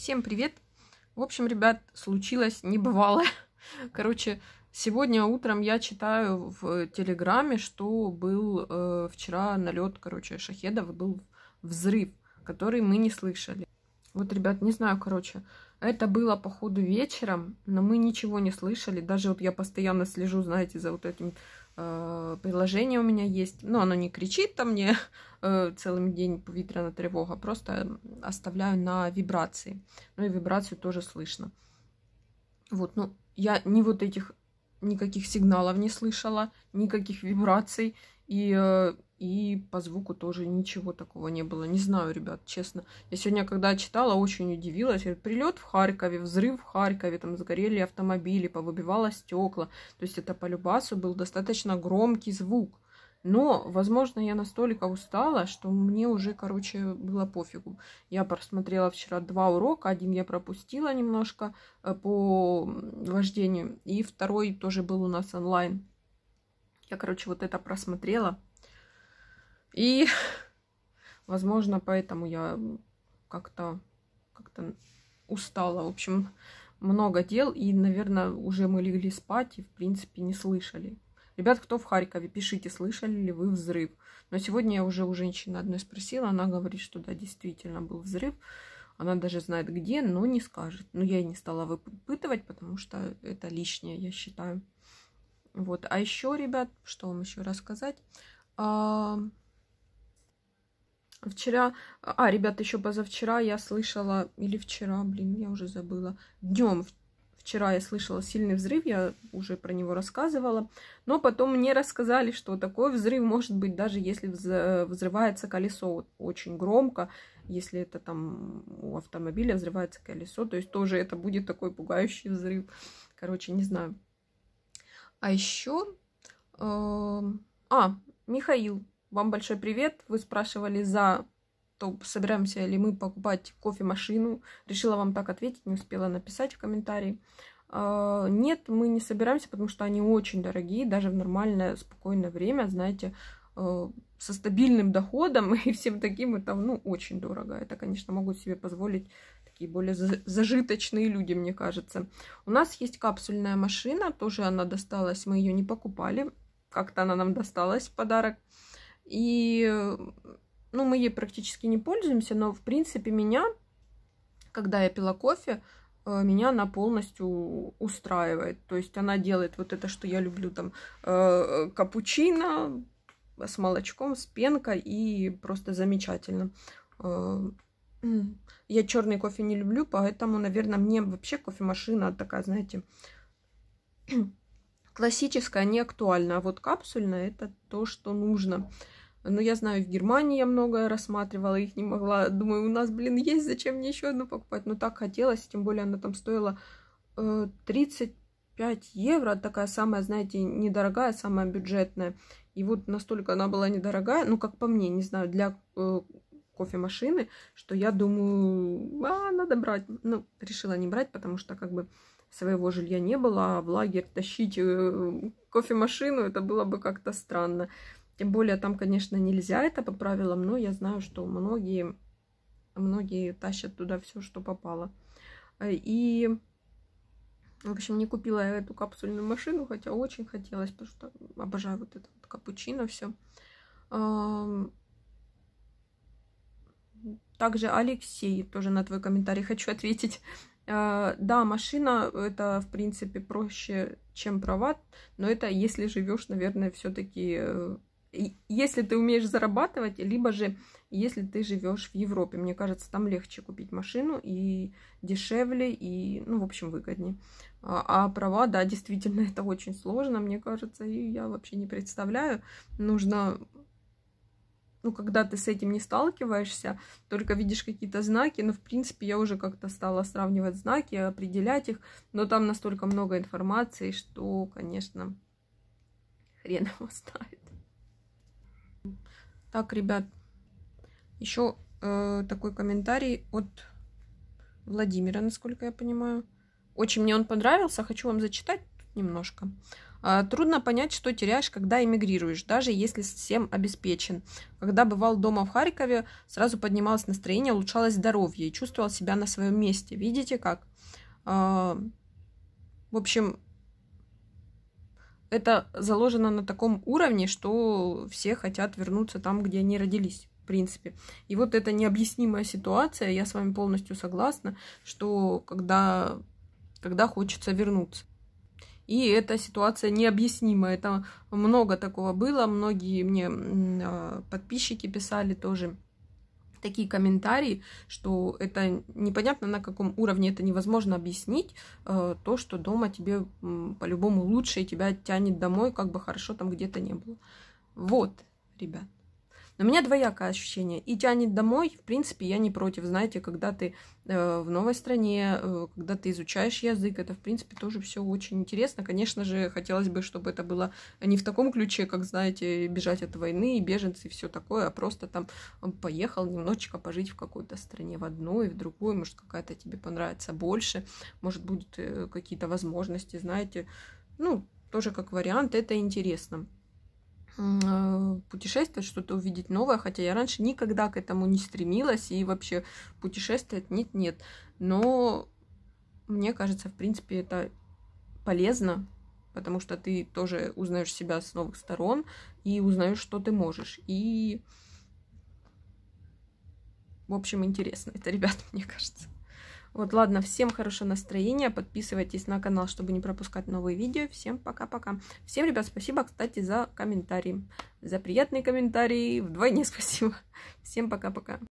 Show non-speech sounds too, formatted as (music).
Всем привет! В общем, ребят, случилось небывалое. (laughs) Короче, сегодня утром я читаю в Телеграме, что был э, вчера налет, короче, шахедов, был взрыв, который мы не слышали. Вот, ребят, не знаю, короче, это было, походу, вечером, но мы ничего не слышали. Даже вот я постоянно слежу, знаете, за вот этим Э, приложение у меня есть. Но ну, оно не кричит там мне (laughs) э, целым день на тревога, просто оставляю на вибрации. Ну и вибрацию тоже слышно. Вот, ну, я ни вот этих никаких сигналов не слышала, никаких вибраций. И э, и по звуку тоже ничего такого не было. Не знаю, ребят, честно. Я сегодня, когда читала, очень удивилась. Прилет в Харькове, взрыв в Харькове, там сгорели автомобили, повыбивало стекла. То есть это по любасу был достаточно громкий звук. Но, возможно, я настолько устала, что мне уже, короче, было пофигу. Я просмотрела вчера два урока. Один я пропустила немножко э, по вождению. И второй тоже был у нас онлайн. Я, короче, вот это просмотрела и, (laughs) возможно, поэтому я как-то как, -то, устала. В общем, много дел, и, наверное, уже мы легли спать и, в принципе, не слышали. Ребят, кто в Харькове, пишите, слышали ли вы взрыв. Но сегодня я уже у женщины одной спросила, она говорит, что да, действительно был взрыв. Она даже знает где, но не скажет. Но я и не стала выпытывать, потому что это лишнее, я считаю. Вот. А еще, ребят, что вам еще рассказать? А, Вчера, а, ребята, еще позавчера я слышала, или вчера, блин, я уже забыла, днем вчера я слышала сильный взрыв, я уже про него рассказывала, но потом мне рассказали, что такой взрыв может быть даже если взрывается колесо очень громко, если это там у автомобиля взрывается колесо, то есть тоже это будет такой пугающий взрыв. Короче, не знаю. А еще... Э, эм, а, Михаил вам большой привет. Вы спрашивали за то, собираемся ли мы покупать кофемашину. Решила вам так ответить, не успела написать в комментарии. А, нет, мы не собираемся, потому что они очень дорогие, даже в нормальное, спокойное время, знаете, а, со стабильным доходом (laughs) и всем таким, это, ну, очень дорого. Это, конечно, могут себе позволить такие более зажиточные люди, мне кажется. У нас есть капсульная машина, тоже она досталась, мы ее не покупали, как-то она нам досталась в подарок. И, э, ну, мы ей практически не пользуемся, но, в принципе, меня, когда я пила кофе, э, меня она полностью устраивает. То есть она делает вот это, что я люблю, там, э, капучино с молочком, с пенкой, и просто замечательно. Я черный кофе не люблю, поэтому, наверное, мне вообще кофемашина такая, знаете, классическая а не актуальна, а вот капсульная это то, что нужно. Но ну, я знаю, в Германии я многое рассматривала, их не могла. Думаю, у нас, блин, есть, зачем мне еще одну покупать? Но так хотелось, тем более она там стоила 35 э, евро, такая самая, знаете, недорогая, самая бюджетная. И вот настолько она была недорогая, ну, как по мне, не знаю, для э, кофемашины, что я думаю, а, надо брать. Ну, решила не брать, потому что как бы своего жилья не было, а в лагерь тащить э, кофемашину, это было бы как-то странно. Тем более там, конечно, нельзя это по правилам, но я знаю, что многие, многие тащат туда все, что попало. Э, и, в общем, не купила я эту капсульную машину, хотя очень хотелось, потому что обожаю вот это вот капучино все. Также Алексей, тоже на твой комментарий хочу ответить. Э, да, машина это, в принципе, проще, чем права, но это если живешь, наверное, все-таки э, если ты умеешь зарабатывать, либо же если ты живешь в Европе. Мне кажется, там легче купить машину и дешевле, и, ну, в общем, выгоднее. А, а права, да, действительно, (laughs) это очень сложно, мне кажется, и я вообще не представляю. Нужно ну, когда ты с этим не сталкиваешься, только видишь какие-то знаки, ну, в принципе, я уже как-то стала сравнивать знаки, определять их, но там настолько много информации, что, конечно, хрен его знает. Так, ребят, еще э, такой комментарий от Владимира, насколько я понимаю. Очень мне он понравился, хочу вам зачитать немножко. А, трудно понять, что теряешь, когда эмигрируешь, даже если совсем обеспечен. Когда бывал дома в Харькове, сразу поднималось настроение, улучшалось здоровье и чувствовал себя на своем месте. Видите как? А, в общем, это заложено на таком уровне, что все хотят вернуться там, где они родились. В принципе. И вот эта необъяснимая ситуация, я с вами полностью согласна, что когда, когда хочется вернуться. И эта ситуация необъяснима. Это много такого было. Многие мне а, подписчики писали тоже такие комментарии, что это непонятно на каком уровне это невозможно объяснить, э, то, что дома тебе по-любому лучше и тебя тянет домой, как бы хорошо там где-то не было. Вот, ребят. Но у меня двоякое ощущение. И тянет домой, в принципе, я не против. Знаете, когда ты э, в новой стране, э, когда ты изучаешь язык, это, в принципе, тоже все очень интересно. Конечно же, хотелось бы, чтобы это было не в таком ключе, как, знаете, бежать от войны, и беженцы и все такое, а просто там поехал немножечко пожить в какой-то стране, в одной, в другой, может, какая-то тебе понравится больше, может, будут э, какие-то возможности, знаете, ну, тоже как вариант, это интересно. Э, путешествовать, что-то увидеть новое, хотя я раньше никогда к этому не стремилась и вообще путешествовать нет-нет. Но мне кажется, в принципе, это полезно, потому что ты тоже узнаешь себя с новых сторон и узнаешь, что ты можешь. И, в общем, интересно это, (laughs) ребят, мне кажется. Вот, ладно, всем хорошего настроения. Подписывайтесь на канал, чтобы не пропускать новые видео. Всем пока-пока. Всем, ребят, спасибо, кстати, за комментарии. За приятные комментарии. Вдвойне (laughs) спасибо. Всем пока-пока.